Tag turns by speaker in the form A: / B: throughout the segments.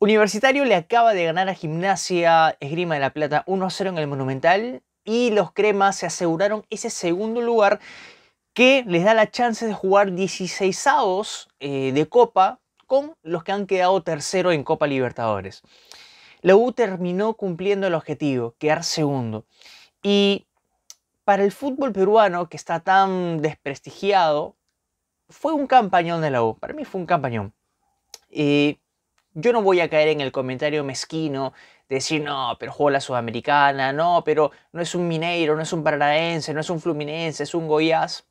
A: Universitario le acaba de ganar a Gimnasia Esgrima de la Plata 1-0 en el Monumental y los cremas se aseguraron ese segundo lugar que les da la chance de jugar 16 avos eh, de Copa con los que han quedado tercero en Copa Libertadores. La U terminó cumpliendo el objetivo, quedar segundo. Y para el fútbol peruano, que está tan desprestigiado, fue un campañón de la U. Para mí fue un campañón. Eh, yo no voy a caer en el comentario mezquino de decir, no, pero juega la Sudamericana, no, pero no es un Mineiro, no es un Paranaense, no es un Fluminense, es un Goiás.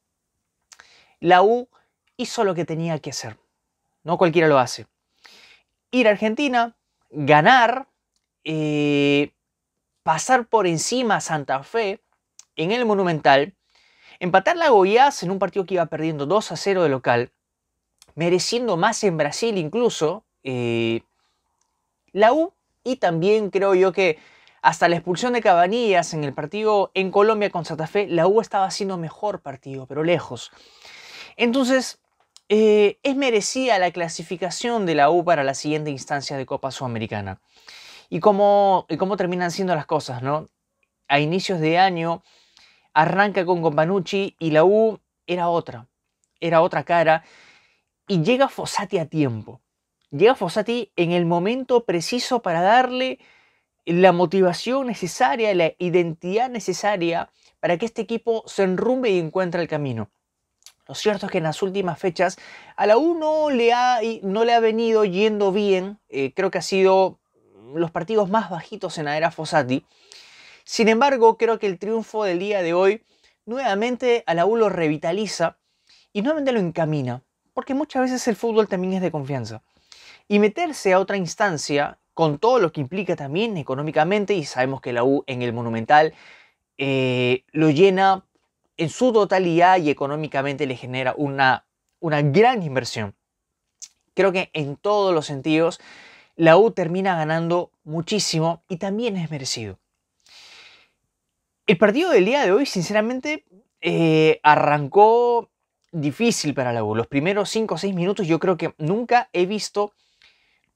A: La U hizo lo que tenía que hacer. No cualquiera lo hace. Ir a Argentina, ganar, eh, pasar por encima a Santa Fe en el Monumental, empatar la Goiás en un partido que iba perdiendo 2 a 0 de local, mereciendo más en Brasil incluso, eh, la U y también creo yo que hasta la expulsión de Cabanillas en el partido en Colombia con Santa Fe, la U estaba haciendo mejor partido, pero lejos. Entonces, eh, es merecida la clasificación de la U para la siguiente instancia de Copa Sudamericana. Y cómo, terminan siendo las cosas, ¿no? A inicios de año arranca con Companucci y la U era otra, era otra cara. Y llega Fossati a tiempo. Llega Fossati en el momento preciso para darle la motivación necesaria, la identidad necesaria para que este equipo se enrumbe y encuentre el camino. Lo cierto es que en las últimas fechas a la U no le ha, no le ha venido yendo bien. Eh, creo que ha sido los partidos más bajitos en la era Fossati. Sin embargo, creo que el triunfo del día de hoy nuevamente a la U lo revitaliza y nuevamente lo encamina. Porque muchas veces el fútbol también es de confianza y meterse a otra instancia con todo lo que implica también económicamente y sabemos que la U en el Monumental eh, lo llena en su totalidad y económicamente le genera una, una gran inversión. Creo que en todos los sentidos la U termina ganando muchísimo y también es merecido. El partido del día de hoy, sinceramente, eh, arrancó difícil para la U. Los primeros 5 o 6 minutos yo creo que nunca he visto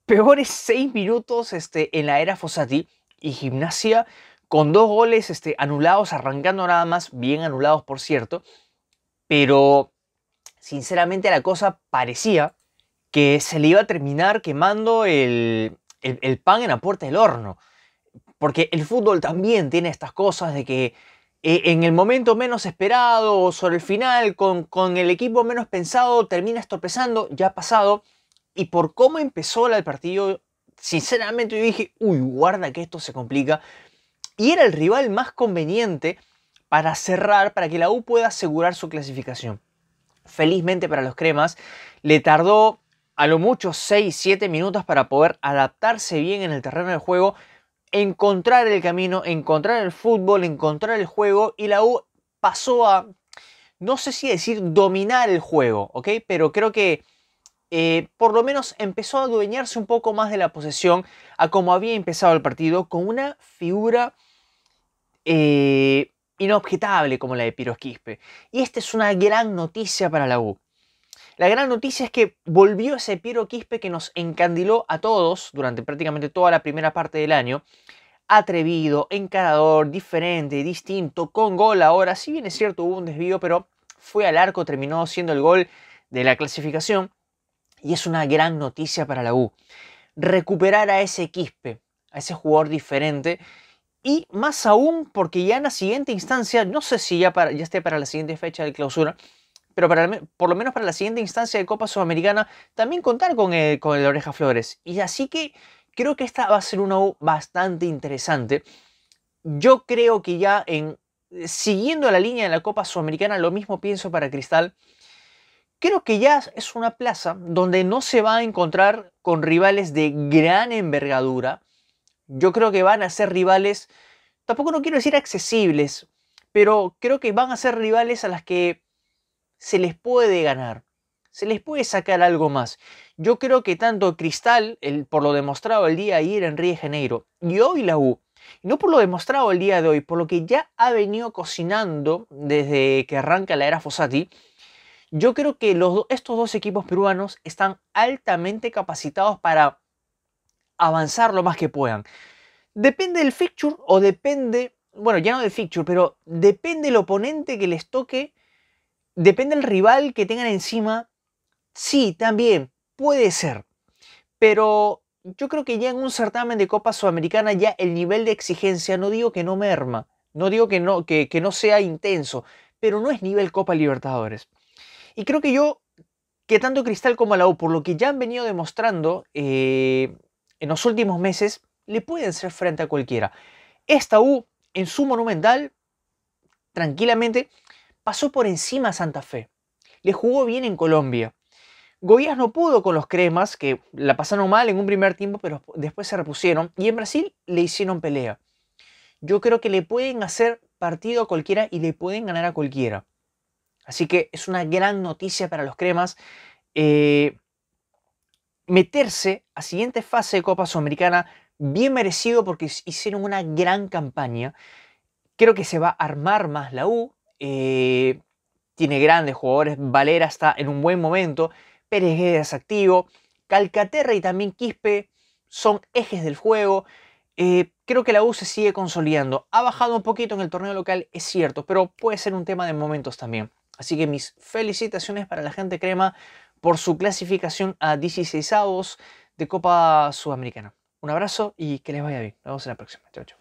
A: peores seis minutos este, en la era Fossati y Gimnasia con dos goles este, anulados, arrancando nada más, bien anulados por cierto, pero sinceramente la cosa parecía que se le iba a terminar quemando el, el, pan en la puerta del horno, porque el fútbol también tiene estas cosas de que eh, en el momento menos esperado o sobre el final, con, el equipo menos pensado, termina estorpezando, ya ha pasado. Y por cómo empezó el partido, sinceramente yo dije, uy, guarda que esto se complica. Y era el rival más conveniente para cerrar, para que la U pueda asegurar su clasificación. Felizmente para los cremas, le tardó a lo mucho 6-7 minutos para poder adaptarse bien en el terreno del juego, encontrar el camino, encontrar el fútbol, encontrar el juego y la U pasó a, no sé si decir dominar el juego, ¿ok? Pero creo que eh, por lo menos empezó a adueñarse un poco más de la posesión a como había empezado el partido, con una figura eh, inobjetable como la de Piros Y esta es una gran noticia para la U. La gran noticia es que volvió ese Piero Quispe que nos encandiló a todos durante prácticamente toda la primera parte del año. Atrevido, encarador, diferente, distinto, con gol ahora. Si bien es cierto, hubo un desvío, pero fue al arco, terminó siendo el gol de la clasificación y es una gran noticia para la U. Recuperar a ese Quispe, a ese jugador diferente, y más aún porque ya en la siguiente instancia, no sé si ya, para, ya esté para la siguiente fecha de clausura, pero para, por lo menos para la siguiente instancia de Copa Sudamericana, también contar con el, con el Oreja Flores. Y así que creo que esta va a ser una U bastante interesante. Yo creo que ya en siguiendo la línea de la Copa Sudamericana, lo mismo pienso para Cristal creo que ya es una plaza donde no se va a encontrar con rivales de gran envergadura. Yo creo que van a ser rivales, tampoco no quiero decir accesibles, pero creo que van a ser rivales a las que se les puede ganar, se les puede sacar algo más. Yo creo que tanto Cristal, por lo demostrado el día de ayer en Río de Janeiro, y hoy la U, no por lo demostrado el día de hoy, por lo que ya ha venido cocinando desde que arranca la era Fossati, yo creo que estos dos equipos peruanos están altamente capacitados para avanzar lo más que puedan. Depende del fixture o depende, bueno, ya no del fixture, pero depende el oponente que les toque, depende el rival que tengan encima. Sí, también puede ser, pero yo creo que ya en un certamen de Copa Sudamericana ya el nivel de exigencia, no digo que no merma, no digo que no, que no sea intenso, pero no es nivel Copa Libertadores. Y creo que yo, que tanto Cristal como la U, por lo que ya han venido demostrando eh, en los últimos meses, le pueden ser frente a cualquiera. Esta U, en su monumental, tranquilamente, pasó por encima a Santa Fe. Le jugó bien en Colombia. Goiás no pudo con los cremas, que la pasaron mal en un primer tiempo, pero después se repusieron. Y en Brasil le hicieron pelea. Yo creo que le pueden hacer partido a cualquiera y le pueden ganar a cualquiera. Así que es una gran noticia para los cremas. Eh, meterse a siguiente fase de Copa Sudamericana, bien merecido porque hicieron una gran campaña. Creo que se va a armar más la U. Eh, tiene grandes jugadores. Valera está en un buen momento. Pérez Guedes activo. Calcaterra y también Quispe son ejes del juego. Eh, creo que la U se sigue consolidando. Ha bajado un poquito en el torneo local, es cierto, pero puede ser un tema de momentos también. Así que mis felicitaciones para la gente crema por su clasificación a 16avos de Copa Sudamericana. Un abrazo y que les vaya bien. Nos vemos en la próxima. Chao, chao.